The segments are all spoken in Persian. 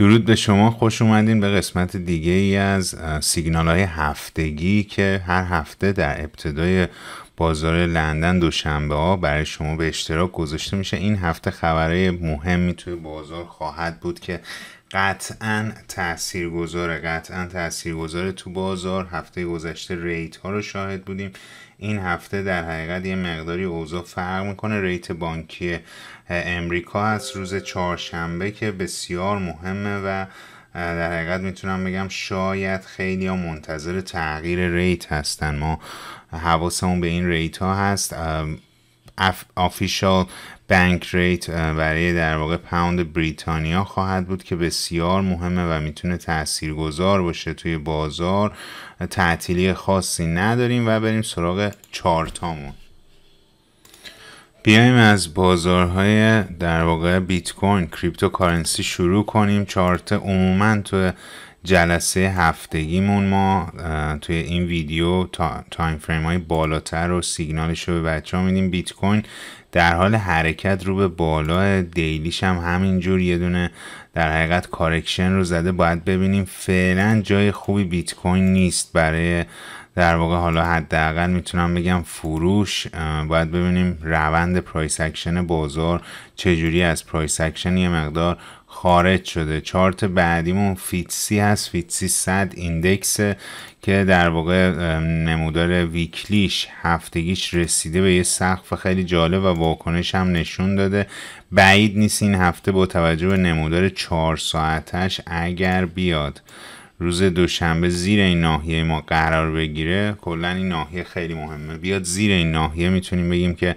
درود به شما خوش اومدین به قسمت دیگه ای از سیگنال های هفتگی که هر هفته در ابتدای بازار لندن دوشنبه ها برای شما به اشتراک گذاشته میشه این هفته خبره مهمی توی بازار خواهد بود که قطعا تأثیر گذاره قطعا تأثیر گذاره تو بازار هفته گذشته ریت ها رو شاهد بودیم این هفته در حقیقت یه مقداری اوضاع فرق میکنه ریت بانکی امریکا از روز چهارشنبه که بسیار مهمه و در حقیقت میتونم بگم شاید خیلی ها منتظر تغییر ریت هستن ما حواسمون به این ریت ها هست آفیشال بانک ریت برای در واقع پوند بریتانیا خواهد بود که بسیار مهمه و میتونه تاثیرگذار باشه توی بازار تعطیلی خاصی نداریم و بریم سراغ چارتامون بیایم از بازارهای در واقع بیت کوین کریپتوکارنسی شروع کنیم چارت عموما تو جلسه هفتگیمون ما توی این ویدیو تا، تایم فریم های بالاتر و سیگنالش رو به بچه ها میدیم بیت کوین در حال حرکت رو به بالا دیلیش هم همینجور یه دونه در حقیقت کارکشن رو زده باید ببینیم فعلا جای خوبی بیت کوین نیست برای در واقع حالا حداقل میتونم بگم فروش باید ببینیم روند پرایس اکشن بازار چجوری از پرایس اکشن یه مقدار خارج شده چارت بعدیمون فیتسی هست فیتسی 100 ایندکس که در واقع نمودار ویکلیش هفتگیش رسیده به یه سقف خیلی جالب و واکنش هم نشون داده بعید نیست این هفته با توجه به نمودار 4 ساعتش اگر بیاد روز دوشنبه زیر این ناحیه ما قرار بگیره کلا این ناحیه خیلی مهمه بیاد زیر این ناحیه میتونیم بگیم که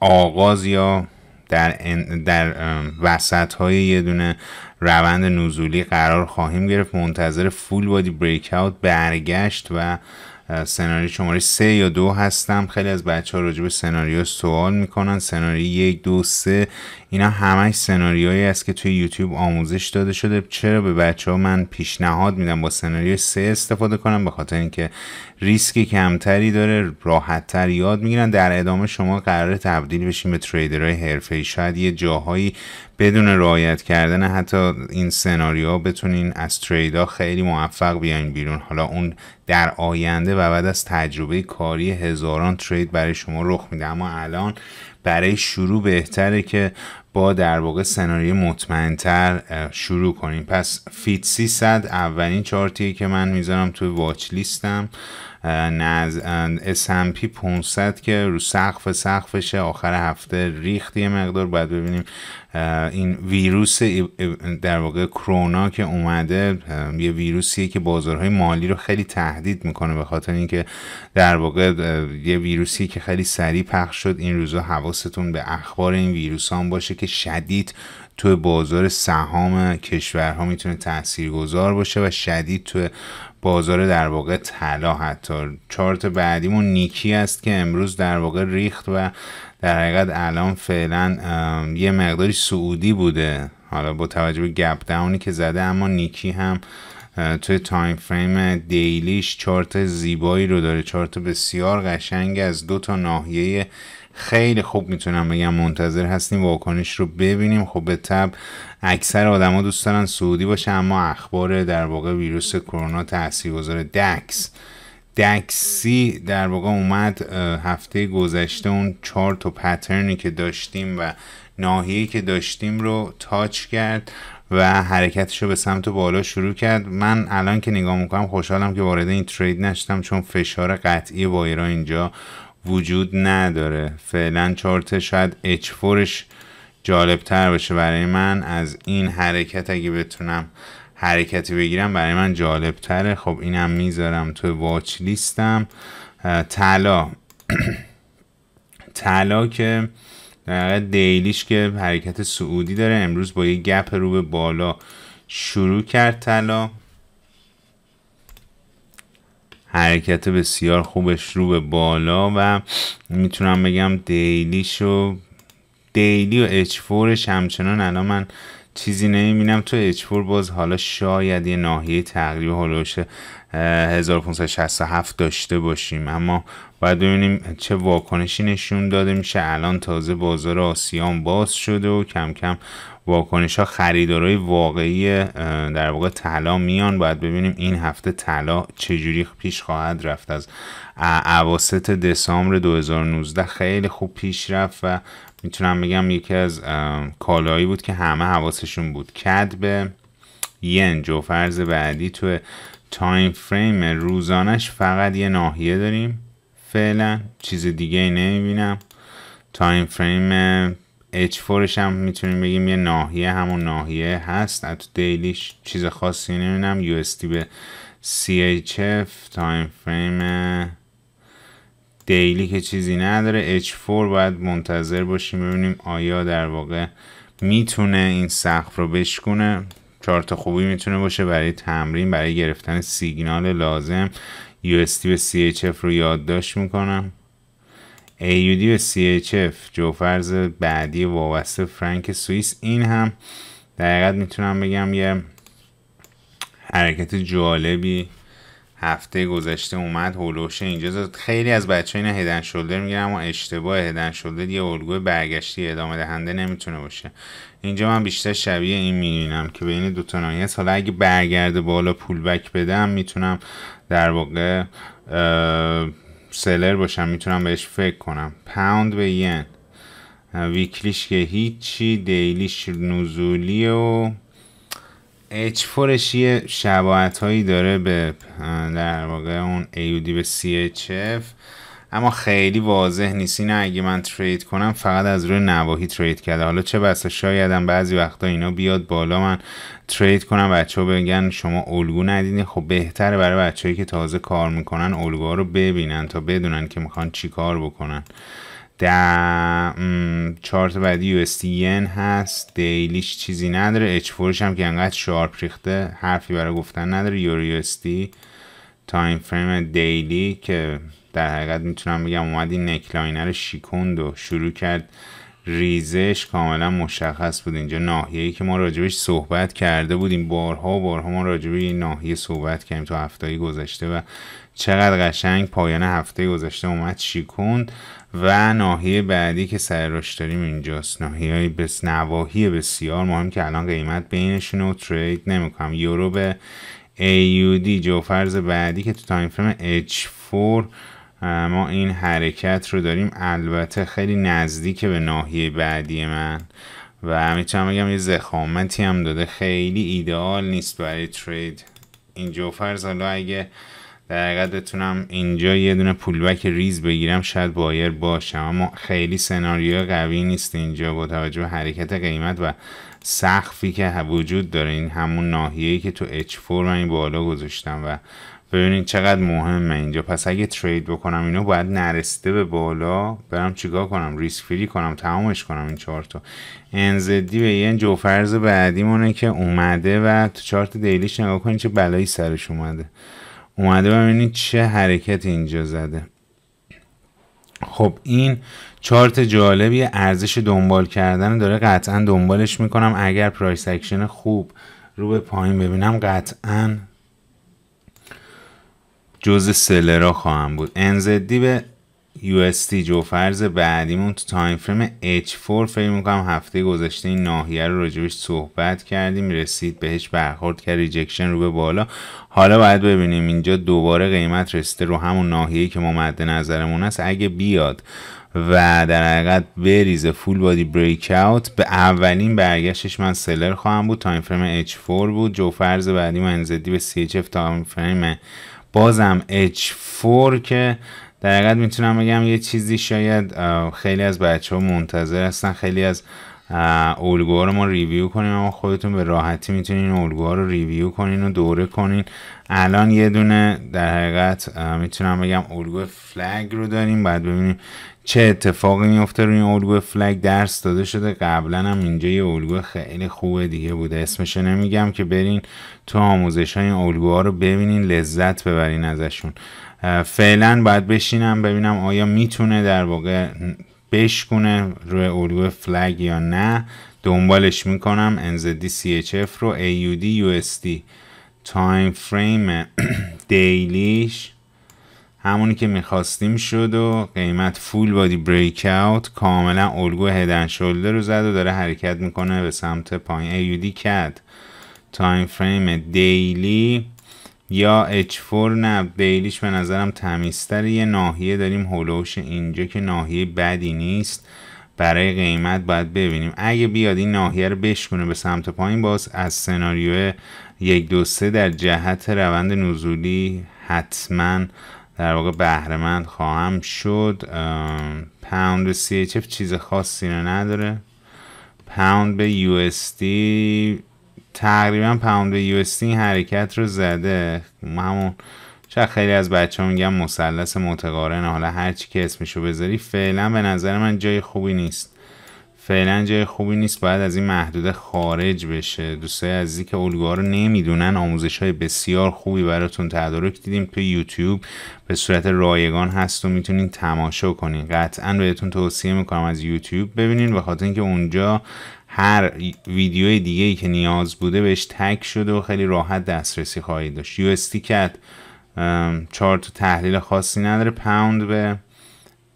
آغاز یا در, در وسط های یه دونه روند نزولی قرار خواهیم گرفت منتظر فول بادی بریک اوت برگشت و سناریو شماره سه یا دو هستم خیلی از بچه ها راجع سناریو سوال میکنن سناریو یک دو سه اینا همش سناریویی است که توی یوتیوب آموزش داده شده چرا به بچه ها من پیشنهاد میدم با سناریو سه استفاده کنم به خاطر اینکه ریسک کمتری داره راحتتر یاد میگیرن در ادامه شما قرار تبدیل بشین به تریدرهای ای شاید یه جاهایی بدون رعایت کردن حتی این سناریو بتونین از تریدا خیلی موفق بیاین بیرون حالا اون در آینده و بعد از تجربه کاری هزاران ترید برای شما رخ میده اما الان برای شروع بهتره که با در واقع سناریو مطمئنتر شروع کنیم پس فیت 300 اولین چارتیه که من میذارم توی واچ لیستم نز... S&P 500 که رو سقف سقفشه آخر هفته ریخت یه مقدار باید ببینیم این ویروس در واقع کرونا که اومده یه ویروسیه که بازارهای مالی رو خیلی تهدید میکنه به خاطر اینکه در واقع یه ویروسی که خیلی سریع پخش شد این روزا حواستون به اخبار این ویروس هم باشه که شدید تو بازار سهام کشورها میتونه تاثیرگذار باشه و شدید تو بازار در واقع طلا حتی چارت بعدیمون نیکی است که امروز در واقع ریخت و در حقیقت الان فعلا یه مقداری سعودی بوده حالا با توجه به گپ داونی که زده اما نیکی هم توی تایم فریم دیلیش چارت زیبایی رو داره چارت بسیار قشنگ از دو تا ناحیه خیلی خوب میتونم بگم منتظر هستیم واکنش رو ببینیم خب به تب اکثر آدما دوست دارن سعودی باشه اما اخبار در واقع ویروس کرونا تاثیرگذار دکس دکسی در واقع اومد هفته گذشته اون چهار تا پترنی که داشتیم و ناحیه که داشتیم رو تاچ کرد و حرکتش رو به سمت بالا شروع کرد من الان که نگاه میکنم خوشحالم که وارد این ترید نشدم چون فشار قطعی وایرا اینجا وجود نداره فعلا چارت شاید فورش جالب تر باشه برای من از این حرکت اگه بتونم حرکتی بگیرم برای من جالب تره خب اینم میذارم تو واچ لیستم طلا طلا که دیلیش که حرکت سعودی داره امروز با یه گپ رو به بالا شروع کرد طلا حرکت بسیار خوبش رو به بالا و میتونم بگم و دیلی و اچ فورش همچنان الان من چیزی نمیبینم تو اچ فور باز حالا شاید یه ناحیه تقریب هلوش 1567 داشته باشیم اما باید ببینیم چه واکنشی نشون داده میشه الان تازه بازار آسیان باز شده و کم کم واکنش ها خریدارای واقعی در واقع طلا میان باید ببینیم این هفته طلا چجوری پیش خواهد رفت از عواست دسامبر 2019 خیلی خوب پیش رفت و میتونم بگم یکی از کالایی بود که همه حواسشون بود کد به ین جوفرز بعدی تو تایم فریم روزانش فقط یه ناحیه داریم فعلا چیز دیگه ای نمیبینم تایم فریم H4 هم میتونیم بگیم یه ناحیه همون ناحیه هست تو دیلیش چیز خاصی نمیبینم USD به CHF تایم فریم دیلی که چیزی نداره H4 باید منتظر باشیم ببینیم آیا در واقع میتونه این سقف رو بشکونه چارت خوبی میتونه باشه برای تمرین برای گرفتن سیگنال لازم USD به CHF رو یادداشت میکنم AUD و CHF جوفرز بعدی وابسته فرانک سوئیس این هم در میتونم بگم یه حرکت جالبی هفته گذشته اومد هولوش اینجا زد خیلی از بچه اینا هدن شلدر میگن اما اشتباه هدن شلدر یه الگو برگشتی ادامه دهنده نمیتونه باشه اینجا من بیشتر شبیه این میبینم که بین دو تا هست حالا اگه برگرده بالا پول بک بدم میتونم در واقع سلر باشم میتونم بهش فکر کنم پاوند به ین ویکلیش که هیچی دیلیش نزولی و اچ فورش یه هایی داره به در واقع اون AUD به سی اف اما خیلی واضح نیست اینا اگه من ترید کنم فقط از روی نواهی ترید کرده حالا چه بسا شایدم بعضی وقتا اینا بیاد بالا من ترید کنم بچه ها بگن شما الگو ندیدین خب بهتره برای بچههایی که تازه کار میکنن الگوها رو ببینن تا بدونن که میخوان چی کار بکنن در چارت بعدی یو ین هست دیلیش چیزی نداره اچ هم که انقدر شارپ ریخته حرفی برای گفتن نداره یورو یو تایم فریم دیلی که در حقیقت میتونم بگم اومد این نکلاینه رو شیکند و شروع کرد ریزش کاملا مشخص بود اینجا ناحیه‌ای که ما راجبش صحبت کرده بودیم بارها و بارها ما راجب این ناحیه صحبت کردیم تو هفته گذشته و چقدر قشنگ پایان هفته گذشته اومد شیکوند و ناحیه بعدی که سرراش داریم اینجاست ناحیه بس نواحی بسیار مهم که الان قیمت بینشون رو ترید نمیکنم یورو به AUD جو فرض بعدی که تو تایم فریم H4 ما این حرکت رو داریم البته خیلی نزدیک به ناحیه بعدی من و میتونم بگم یه زخامتی هم داده خیلی ایدئال نیست برای ترید اینجا فرض حالا اگه در بتونم اینجا یه دونه پولبک ریز بگیرم شاید بایر باشم اما خیلی سناریو قوی نیست اینجا با توجه به حرکت قیمت و سخفی که وجود داره این همون ناحیه‌ای که تو H4 من این بالا گذاشتم و ببینید چقدر مهمه اینجا پس اگه ترید بکنم اینو باید نرسته به بالا برم چیکار کنم ریسک فری کنم تمامش کنم این چارتو انزدی به این جو فرض بعدیمونه که اومده و تو چارت دیلیش نگاه کنید چه بلایی سرش اومده اومده ببینید چه حرکت اینجا زده خب این چارت جالبی ارزش دنبال کردن داره قطعا دنبالش میکنم اگر پرایس اکشن خوب رو به پایین ببینم قطعا جز سلرا خواهم بود انزدی به UST جو فرض بعدیمون تو تایم فریم H4 فکر میکنم هفته گذشته این ناحیه رو راجبش صحبت کردیم رسید بهش برخورد کرد ریجکشن رو به بالا حالا باید ببینیم اینجا دوباره قیمت رسیده رو همون ناحیه‌ای که ما مد نظرمون است اگه بیاد و در حقیقت بریزه فول بادی بریک اوت به اولین برگشتش من سلر خواهم بود تایم فریم H4 بود جو فرض بعدی من انزدی به CHF تایم فریم بازم اچ 4 که در حقیقت میتونم بگم یه چیزی شاید خیلی از بچه ها منتظر هستن خیلی از الگوها رو ما ریویو کنیم اما خودتون به راحتی میتونین الگوها رو ریویو کنین و دوره کنین الان یه دونه در حقیقت میتونم بگم الگو فلگ رو داریم بعد ببینیم چه اتفاقی میفته روی این الگو فلگ درس داده شده قبلا هم اینجا یه الگو خیلی خوبه دیگه بوده اسمش نمیگم که برین تو آموزش های این الگوها رو ببینین لذت ببرین ازشون فعلا باید بشینم ببینم آیا میتونه در واقع بشکونه روی الگو فلگ یا نه دنبالش میکنم NZD CHF رو AUD USD تایم فریم دیلیش همونی که میخواستیم شد و قیمت فول بادی بریک اوت کاملا الگو هدن شولدر رو زد و داره حرکت میکنه به سمت پایین AUD کد تایم فریم دیلی یا H4 نه دیلیش به نظرم تمیزتر یه ناحیه داریم هولوش اینجا که ناحیه بدی نیست برای قیمت باید ببینیم اگه بیاد این ناحیه رو بشکنه به سمت پایین باز از سناریو یک دو سه در جهت روند نزولی حتما در واقع بهرمند خواهم شد پوند به CHF چیز خاصی رو نداره پوند به USD تقریبا پوند به USD این حرکت رو زده همون شاید خیلی از بچه ها میگن مثلث متقارن حالا هرچی که اسمشو بذاری فعلا به نظر من جای خوبی نیست فعلا جای خوبی نیست باید از این محدوده خارج بشه دوستای عزیزی که الگوها رو نمیدونن آموزش های بسیار خوبی براتون تدارک دیدیم تو یوتیوب به صورت رایگان هست و میتونین تماشا کنین قطعا بهتون توصیه میکنم از یوتیوب ببینین و خاطر اینکه اونجا هر ویدیو دیگه ای که نیاز بوده بهش تک شده و خیلی راحت دسترسی خواهید داشت یو استیکت چارت تحلیل خاصی نداره پاوند به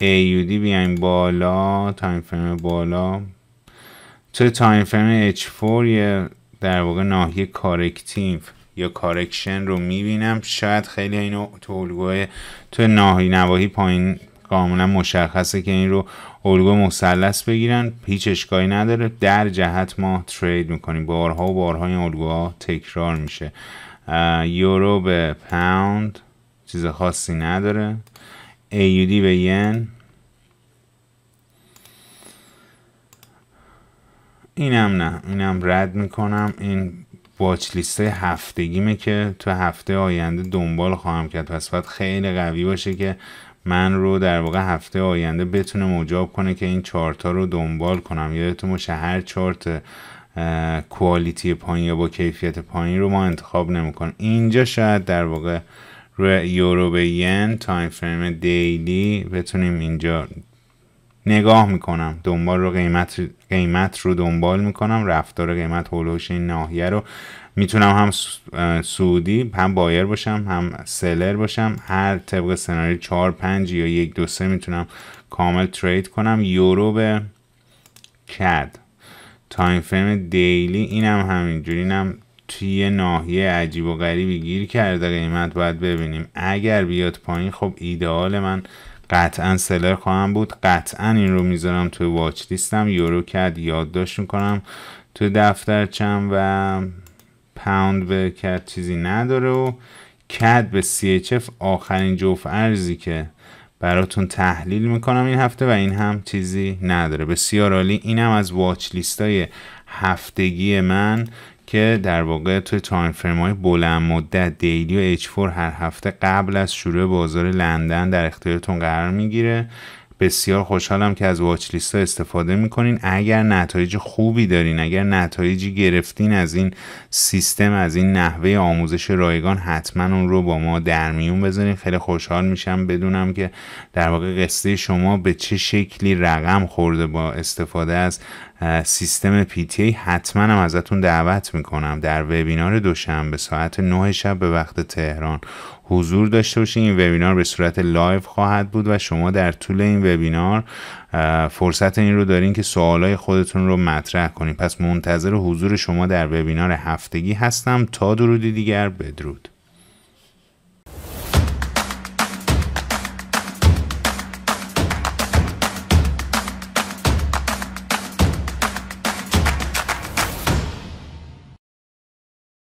AUD بیایم بالا تایم فریم بالا تو تایم فریم H4 یه در واقع ناحیه کارکتیو یا کارکشن رو میبینم شاید خیلی اینو تو الگوی تو ناحیه نواحی پایین کاملا مشخصه که این رو الگو مثلث بگیرن هیچ اشکالی نداره در جهت ما ترید میکنیم بارها و بارها این الگوها تکرار میشه یورو به پوند چیز خاصی نداره AUD به ین اینم نه اینم رد میکنم این واچ لیست هفتگیمه که تو هفته آینده دنبال خواهم کرد پس باید خیلی قوی باشه که من رو در واقع هفته آینده بتونه مجاب کنه که این چارت ها رو دنبال کنم یادتون باشه هر چارت کوالیتی پایین یا با کیفیت پایین رو ما انتخاب نمیکنیم اینجا شاید در واقع روی یورو به ین تایم فریم دیلی بتونیم اینجا نگاه میکنم دنبال رو قیمت قیمت رو دنبال میکنم رفتار قیمت هولوش این ناحیه رو میتونم هم سودی هم بایر باشم هم سلر باشم هر طبق سناری 4 5 یا یک دو سه میتونم کامل ترید کنم یورو به کد تایم فریم دیلی اینم همینجوری اینم توی ناحیه عجیب و غریبی گیر کرده قیمت باید ببینیم اگر بیاد پایین خب ایدئال من قطعا سلر خواهم بود قطعا این رو میذارم توی واچ لیستم یورو کد یادداشت میکنم تو دفترچم و پاوند به کد چیزی نداره و کد به اچف آخرین جوف ارزی که براتون تحلیل میکنم این هفته و این هم چیزی نداره بسیار عالی اینم از واچ لیست هفتگی من که در واقع توی تایم فریم های بلند مدت دیلی و H4 هر هفته قبل از شروع بازار لندن در اختیارتون قرار میگیره بسیار خوشحالم که از واچ لیست ها استفاده میکنین اگر نتایج خوبی دارین اگر نتایجی گرفتین از این سیستم از این نحوه آموزش رایگان حتما اون رو با ما در میون بذارین خیلی خوشحال میشم بدونم که در واقع قصه شما به چه شکلی رقم خورده با استفاده از سیستم پی حتما هم ازتون دعوت میکنم در وبینار دوشنبه ساعت 9 شب به وقت تهران حضور داشته باشید این وبینار به صورت لایو خواهد بود و شما در طول این وبینار فرصت این رو دارین که سوالای خودتون رو مطرح کنید پس منتظر حضور شما در وبینار هفتگی هستم تا درودی دیگر بدرود